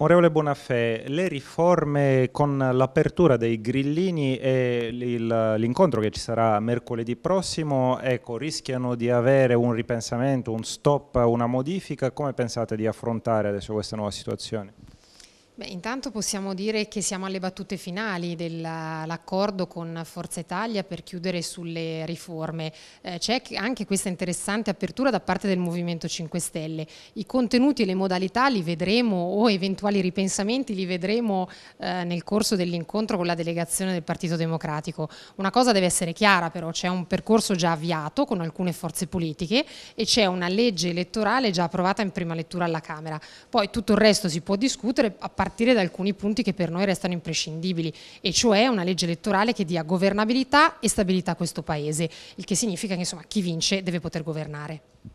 Onorevole Bonafè, le riforme con l'apertura dei grillini e l'incontro che ci sarà mercoledì prossimo ecco, rischiano di avere un ripensamento, un stop, una modifica. Come pensate di affrontare adesso questa nuova situazione? Beh, intanto possiamo dire che siamo alle battute finali dell'accordo con Forza Italia per chiudere sulle riforme. Eh, C'è anche questa interessante apertura da parte del Movimento 5 Stelle. I contenuti e le modalità li vedremo o eventuali ripensamenti li vedremo eh, nel corso dell'incontro con la delegazione del Partito Democratico. Una cosa deve essere chiara però, c'è un percorso già avviato con alcune forze politiche e c'è una legge elettorale già approvata in prima lettura alla Camera. Poi tutto il resto si può discutere a partire partire da alcuni punti che per noi restano imprescindibili, e cioè una legge elettorale che dia governabilità e stabilità a questo Paese, il che significa che insomma, chi vince deve poter governare.